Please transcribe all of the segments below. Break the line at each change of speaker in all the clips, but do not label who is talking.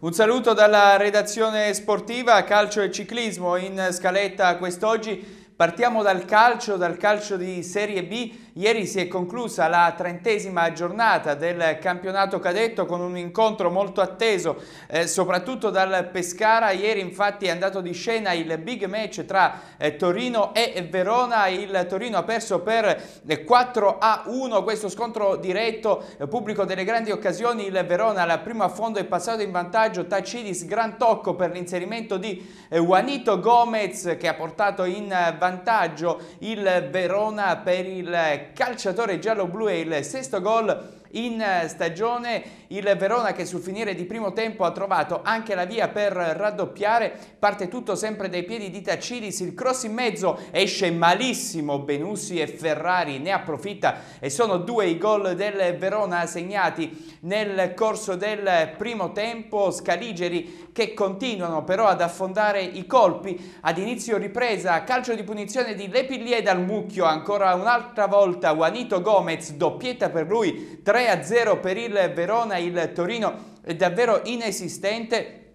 Un saluto dalla redazione sportiva Calcio e Ciclismo in scaletta quest'oggi Partiamo dal calcio, dal calcio di Serie B. Ieri si è conclusa la trentesima giornata del campionato cadetto con un incontro molto atteso, eh, soprattutto dal Pescara. Ieri infatti è andato di scena il big match tra eh, Torino e Verona. Il Torino ha perso per 4 eh, a 1 questo scontro diretto, eh, pubblico delle grandi occasioni. Il Verona alla prima a fondo è passato in vantaggio. Tacidis, gran tocco per l'inserimento di eh, Juanito Gomez che ha portato in vantaggio vantaggio il Verona per il calciatore giallo-blu e il sesto gol in eh, stagione il Verona che sul finire di primo tempo ha trovato anche la via per raddoppiare, parte tutto sempre dai piedi di Taciris, il cross in mezzo esce malissimo, Benussi e Ferrari ne approfitta e sono due i gol del Verona segnati nel corso del primo tempo, Scaligeri che continuano però ad affondare i colpi, ad inizio ripresa calcio di punizione di Lepillier dal mucchio, ancora un'altra volta Juanito Gomez, doppietta per lui, 3 3-0 per il Verona, il Torino è davvero inesistente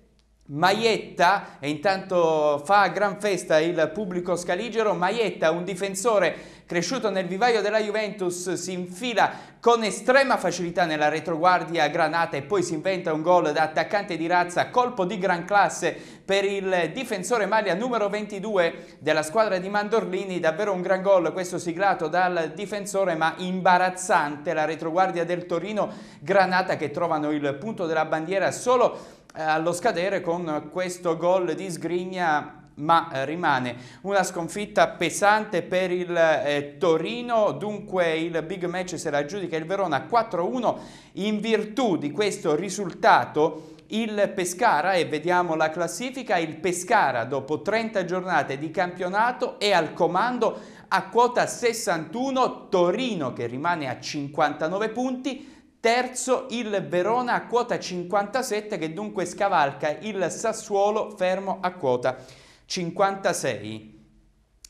Maietta, e intanto fa gran festa il pubblico scaligero, Maietta, un difensore cresciuto nel vivaio della Juventus, si infila con estrema facilità nella retroguardia granata e poi si inventa un gol da attaccante di razza, colpo di gran classe per il difensore maglia numero 22 della squadra di Mandorlini, davvero un gran gol, questo siglato dal difensore ma imbarazzante la retroguardia del Torino, granata che trovano il punto della bandiera solo eh, allo scadere con questo gol di Sgrigna ma eh, rimane una sconfitta pesante per il eh, Torino, dunque il big match se la giudica il Verona 4-1 in virtù di questo risultato il Pescara e vediamo la classifica, il Pescara dopo 30 giornate di campionato è al comando a quota 61, Torino che rimane a 59 punti, Terzo il Verona a quota 57 che dunque scavalca il Sassuolo fermo a quota 56.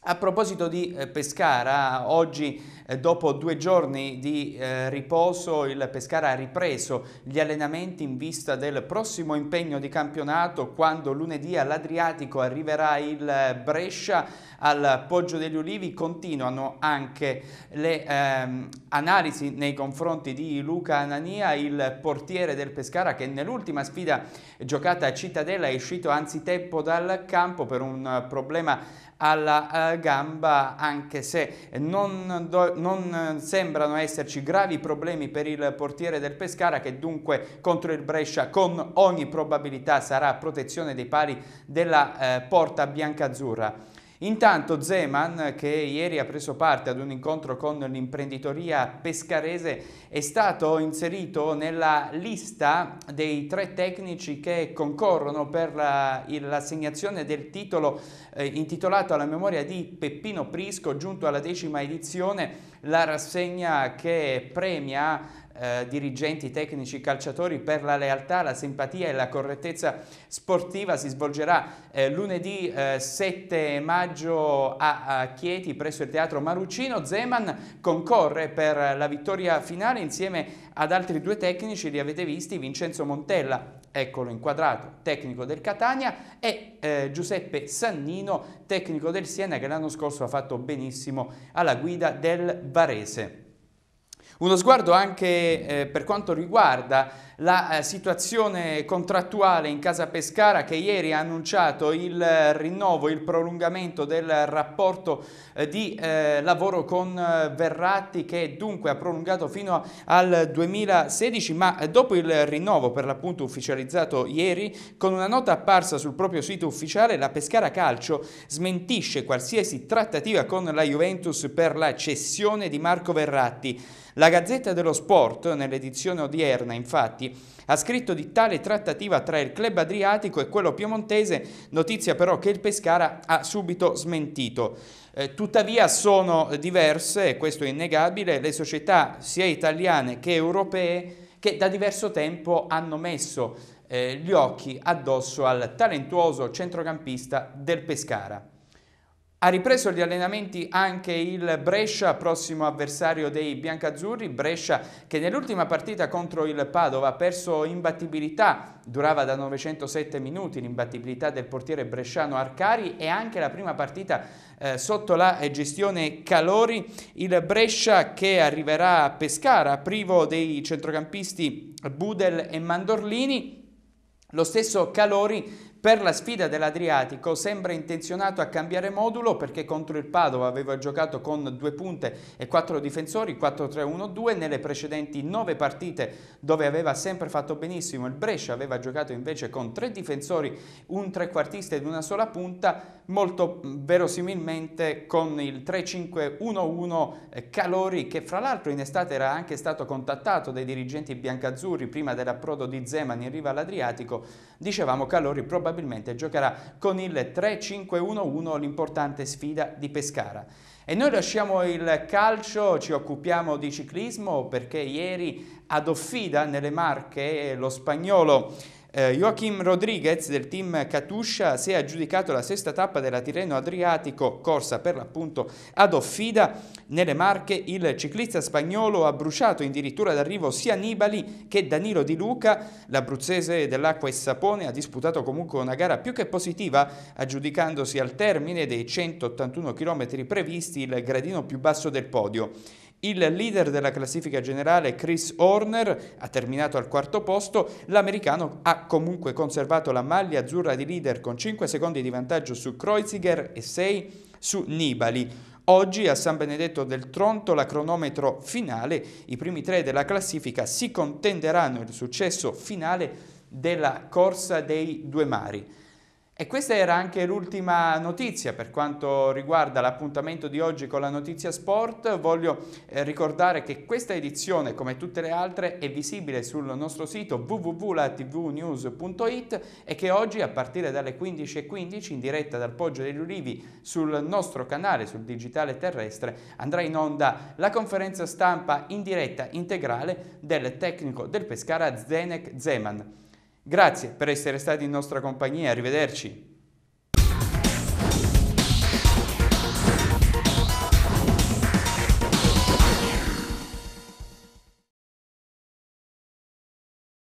A proposito di eh, Pescara, oggi eh, dopo due giorni di eh, riposo il Pescara ha ripreso gli allenamenti in vista del prossimo impegno di campionato quando lunedì all'Adriatico arriverà il Brescia al Poggio degli Ulivi. Continuano anche le ehm, analisi nei confronti di Luca Anania, il portiere del Pescara che nell'ultima sfida giocata a Cittadella è uscito anzitempo dal campo per un problema alla gamba anche se non, do, non sembrano esserci gravi problemi per il portiere del Pescara che dunque contro il Brescia con ogni probabilità sarà protezione dei pali della eh, porta biancazzurra. Intanto Zeman, che ieri ha preso parte ad un incontro con l'imprenditoria pescarese, è stato inserito nella lista dei tre tecnici che concorrono per l'assegnazione la, del titolo eh, intitolato alla memoria di Peppino Prisco, giunto alla decima edizione, la rassegna che premia eh, dirigenti, tecnici, calciatori per la lealtà, la simpatia e la correttezza sportiva si svolgerà eh, lunedì eh, 7 maggio a, a, Chieti presso il Teatro Maruccino. Zeman concorre per la vittoria finale insieme ad altri due tecnici, li avete visti, Vincenzo Montella, eccolo inquadrato, tecnico del Catania e eh, Giuseppe Sannino, tecnico del Siena che l'anno scorso ha fatto benissimo alla guida del Varese. Uno sguardo anche eh, per quanto riguarda la eh, situazione contrattuale in Casa Pescara che ieri ha annunciato il eh, rinnovo, il prolungamento del rapporto eh, di lavoro con Verratti che dunque ha prolungato fino al 2016 ma dopo il rinnovo per l'appunto ufficializzato ieri con una nota apparsa sul proprio sito ufficiale la Pescara Calcio smentisce qualsiasi trattativa con la Juventus per la cessione di Marco Verratti. La Gazzetta dello Sport nell'edizione odierna infatti infatti ha scritto di tale trattativa tra il club adriatico e quello piemontese, notizia però che il Pescara ha subito smentito. Eh, tuttavia sono diverse, e questo è innegabile, le società sia italiane che europee che da diverso tempo hanno messo eh, gli occhi addosso al talentuoso centrocampista del Pescara. Ha ripreso gli allenamenti anche il Brescia, prossimo avversario dei biancazzurri, Brescia che nell'ultima partita contro il Padova ha perso imbattibilità, durava da 907 minuti l'imbattibilità del portiere bresciano Arcari e anche la prima partita eh, sotto la gestione Calori, il Brescia che arriverà a Pescara privo dei centrocampisti Budel e Mandorlini, lo stesso Calori per la sfida dell'Adriatico sembra intenzionato a cambiare modulo perché contro il Padova aveva giocato con due punte e quattro difensori, 4-3-1-2, nelle precedenti nove partite dove aveva sempre fatto benissimo il Brescia aveva giocato invece con tre difensori, un trequartista ed una sola punta, molto verosimilmente con il 3-5-1-1 eh, Calori che fra l'altro in estate era anche stato contattato dai dirigenti biancazzurri prima dell'approdo di Zeman in riva all'Adriatico, dicevamo Calori probabilmente probabilmente giocherà con il 3-5-1-1 l'importante sfida di Pescara. E noi lasciamo il calcio, ci occupiamo di ciclismo perché ieri ad Offida nelle Marche lo spagnolo eh, Joachim Rodriguez del team Katusha si è aggiudicato la sesta tappa della Tirreno Adriatico, corsa per l'appunto ad Offida. Nelle Marche il ciclista spagnolo ha bruciato addirittura d'arrivo sia Nibali che Danilo Di Luca. L'abruzzese dell'acqua e sapone ha disputato comunque una gara più che positiva, aggiudicandosi al termine dei 181 km previsti il gradino più basso del podio. Il leader della classifica generale Chris Horner ha terminato al quarto posto, l'americano ha comunque conservato la maglia azzurra di leader con 5 secondi di vantaggio su Kreuziger e 6 su Nibali. Oggi a San Benedetto del Tronto la cronometro finale, i primi tre della classifica si contenderanno il successo finale della corsa dei due mari. E questa era anche l'ultima notizia per quanto riguarda l'appuntamento di oggi con la notizia sport. Voglio eh, ricordare che questa edizione, come tutte le altre, è visibile sul nostro sito www.tvnews.it e che oggi a partire dalle 15.15 in diretta dal Poggio degli Ulivi sul nostro canale, sul digitale terrestre, andrà in onda la conferenza stampa in diretta integrale del tecnico del Pescara Zenek Zeman. Grazie per essere stati in nostra compagnia, arrivederci.